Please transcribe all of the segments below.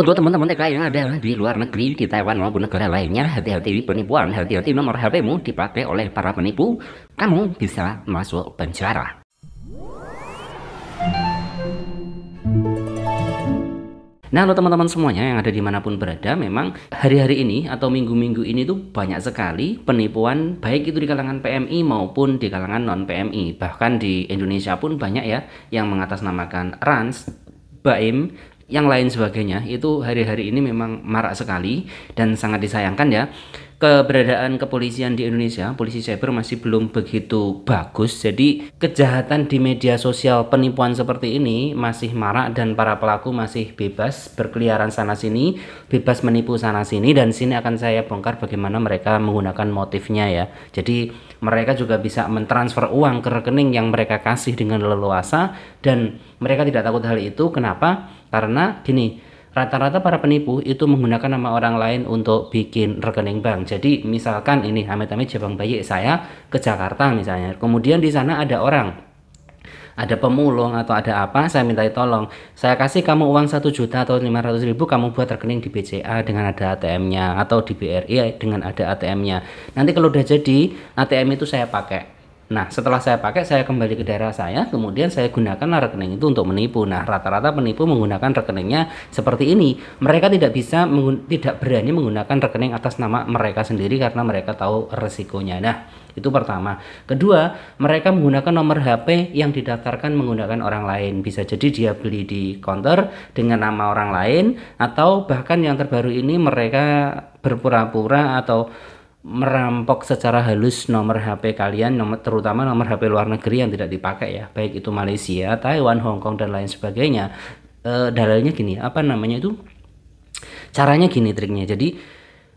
Untuk teman-teman TKI yang ada di luar negeri, di Taiwan maupun negara lainnya, hati-hati penipuan, hati-hati nomor HP-mu dipakai oleh para penipu, kamu bisa masuk penjara. Nah, lo teman-teman semuanya yang ada dimanapun berada, memang hari-hari ini atau minggu-minggu ini tuh banyak sekali penipuan, baik itu di kalangan PMI maupun di kalangan non-PMI. Bahkan di Indonesia pun banyak ya yang mengatasnamakan RANS, BAIM, yang lain sebagainya itu hari-hari ini memang marak sekali dan sangat disayangkan ya keberadaan kepolisian di Indonesia, polisi cyber masih belum begitu bagus. Jadi kejahatan di media sosial penipuan seperti ini masih marak dan para pelaku masih bebas berkeliaran sana sini, bebas menipu sana sini dan sini akan saya bongkar bagaimana mereka menggunakan motifnya ya. Jadi mereka juga bisa mentransfer uang ke rekening yang mereka kasih dengan leluasa dan mereka tidak takut hal itu. Kenapa? Karena gini, rata-rata para penipu itu menggunakan nama orang lain untuk bikin rekening bank. Jadi misalkan ini Hamid-Hamid Jabang Bayi saya ke Jakarta misalnya. Kemudian di sana ada orang ada pemulung atau ada apa saya minta tolong saya kasih kamu uang satu juta atau lima ratus ribu kamu buat rekening di BCA dengan ada ATM nya atau di BRI dengan ada ATM nya nanti kalau udah jadi ATM itu saya pakai Nah, setelah saya pakai, saya kembali ke daerah saya, kemudian saya gunakanlah rekening itu untuk menipu. Nah, rata-rata penipu menggunakan rekeningnya seperti ini. Mereka tidak bisa tidak berani menggunakan rekening atas nama mereka sendiri karena mereka tahu resikonya. Nah, itu pertama. Kedua, mereka menggunakan nomor HP yang didaftarkan menggunakan orang lain. Bisa jadi dia beli di counter dengan nama orang lain atau bahkan yang terbaru ini mereka berpura-pura atau merampok secara halus nomor HP kalian, nomor, terutama nomor HP luar negeri yang tidak dipakai ya, baik itu Malaysia, Taiwan, Hong Kong dan lain sebagainya. E, dalilnya gini, apa namanya itu? Caranya gini triknya. Jadi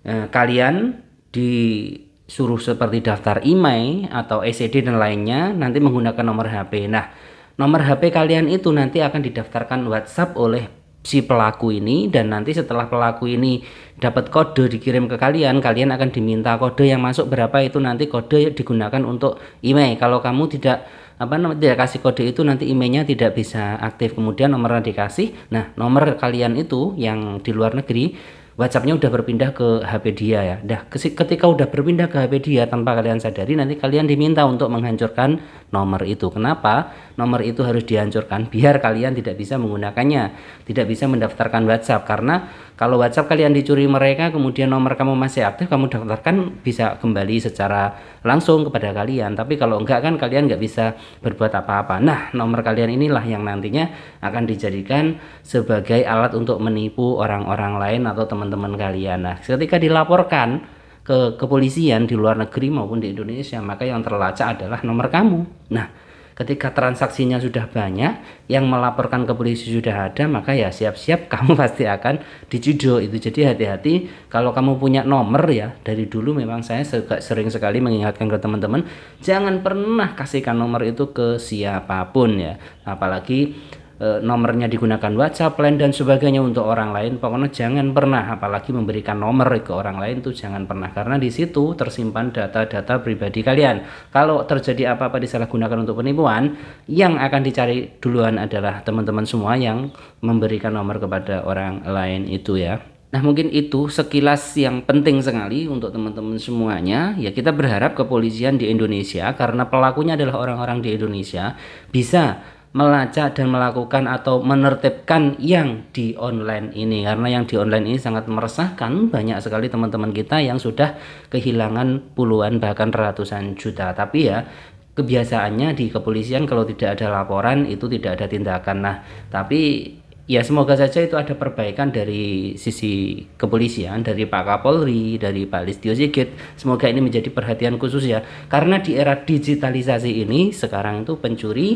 e, kalian disuruh seperti daftar IMEI atau ECD dan lainnya, nanti menggunakan nomor HP. Nah, nomor HP kalian itu nanti akan didaftarkan WhatsApp oleh si pelaku ini dan nanti setelah pelaku ini dapat kode dikirim ke kalian kalian akan diminta kode yang masuk berapa itu nanti kode digunakan untuk email kalau kamu tidak apa namanya tidak kasih kode itu nanti emailnya tidak bisa aktif kemudian nomornya dikasih nah nomor kalian itu yang di luar negeri WhatsAppnya udah berpindah ke HP dia ya. Dah ketika udah berpindah ke HP dia tanpa kalian sadari nanti kalian diminta untuk menghancurkan nomor itu. Kenapa? Nomor itu harus dihancurkan biar kalian tidak bisa menggunakannya, tidak bisa mendaftarkan WhatsApp karena kalau WhatsApp kalian dicuri mereka kemudian nomor kamu masih aktif kamu daftarkan bisa kembali secara langsung kepada kalian. Tapi kalau enggak kan kalian nggak bisa berbuat apa-apa. Nah, nomor kalian inilah yang nantinya akan dijadikan sebagai alat untuk menipu orang-orang lain atau teman-teman kalian. Nah, ketika dilaporkan ke kepolisian di luar negeri maupun di Indonesia, maka yang terlacak adalah nomor kamu. Nah, ketika transaksinya sudah banyak, yang melaporkan ke polisi sudah ada, maka ya siap-siap kamu pasti akan dijudo itu. Jadi hati-hati kalau kamu punya nomor ya dari dulu memang saya sering sekali mengingatkan ke teman-teman jangan pernah kasihkan nomor itu ke siapapun ya, apalagi e, nomornya digunakan WhatsApp, lain dan sebagainya untuk orang lain. Pokoknya jangan pernah apalagi memberikan nomor ke orang lain tuh jangan pernah karena di situ tersimpan data-data pribadi kalian. Kalau terjadi apa-apa disalahgunakan untuk penipuan, yang akan dicari duluan adalah teman-teman semua yang memberikan nomor kepada orang lain itu ya. Nah mungkin itu sekilas yang penting sekali untuk teman-teman semuanya ya kita berharap kepolisian di Indonesia karena pelakunya adalah orang-orang di Indonesia bisa melacak dan melakukan atau menertibkan yang di online ini karena yang di online ini sangat meresahkan banyak sekali teman-teman kita yang sudah kehilangan puluhan bahkan ratusan juta tapi ya kebiasaannya di kepolisian kalau tidak ada laporan itu tidak ada tindakan nah tapi ya semoga saja itu ada perbaikan dari sisi kepolisian dari Pak Kapolri dari Pak Listio Sigit semoga ini menjadi perhatian khusus ya karena di era digitalisasi ini sekarang itu pencuri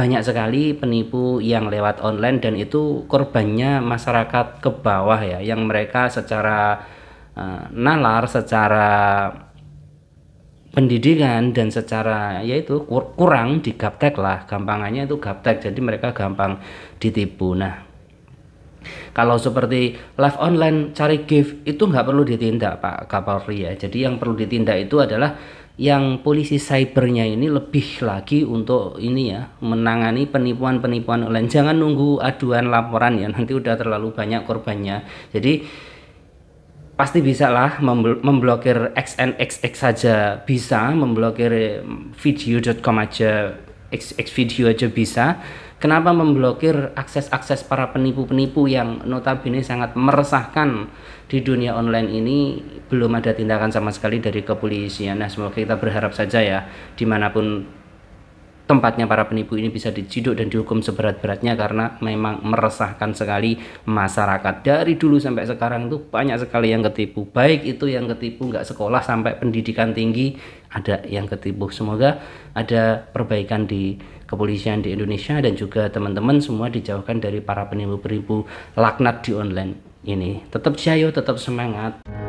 banyak sekali penipu yang lewat online dan itu korbannya masyarakat ke bawah ya yang mereka secara uh, nalar secara pendidikan dan secara yaitu kur kurang di gaptek lah gampangannya itu gaptek jadi mereka gampang ditipu nah kalau seperti live online cari gift itu nggak perlu ditindak Pak Kapolri ya. Jadi yang perlu ditindak itu adalah yang polisi cybernya ini lebih lagi untuk ini ya menangani penipuan-penipuan online. Jangan nunggu aduan laporan ya nanti udah terlalu banyak korbannya. Jadi pasti bisa lah memblokir xnxx saja bisa, memblokir video.com aja xxvideo video aja bisa Kenapa memblokir akses-akses para penipu-penipu yang notabene sangat meresahkan di dunia online ini belum ada tindakan sama sekali dari kepolisian. Nah, semoga kita berharap saja ya dimanapun tempatnya para penipu ini bisa diciduk dan dihukum seberat-beratnya karena memang meresahkan sekali masyarakat dari dulu sampai sekarang itu banyak sekali yang ketipu baik itu yang ketipu nggak sekolah sampai pendidikan tinggi ada yang ketipu semoga ada perbaikan di kepolisian di Indonesia dan juga teman-teman semua dijauhkan dari para penipu-penipu laknat di online ini. Tetap jayo, tetap semangat.